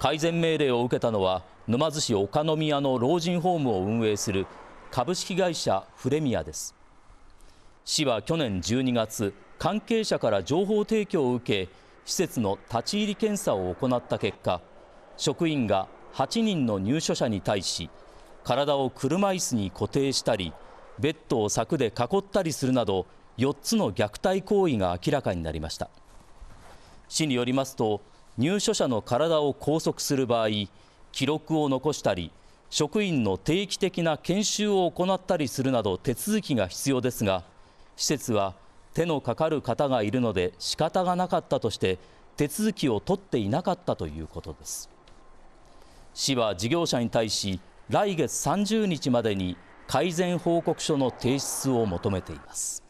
改善命令を受けたのは沼津市岡宮の老人ホームを運営する株式会社フレミアです市は去年12月関係者から情報提供を受け施設の立ち入り検査を行った結果職員が8人の入所者に対し体を車椅子に固定したりベッドを柵で囲ったりするなど4つの虐待行為が明らかになりました市によりますと入所者の体を拘束する場合記録を残したり職員の定期的な研修を行ったりするなど手続きが必要ですが施設は手のかかる方がいるので仕方がなかったとして手続きを取っていなかったということです市は事業者に対し来月30日までに改善報告書の提出を求めています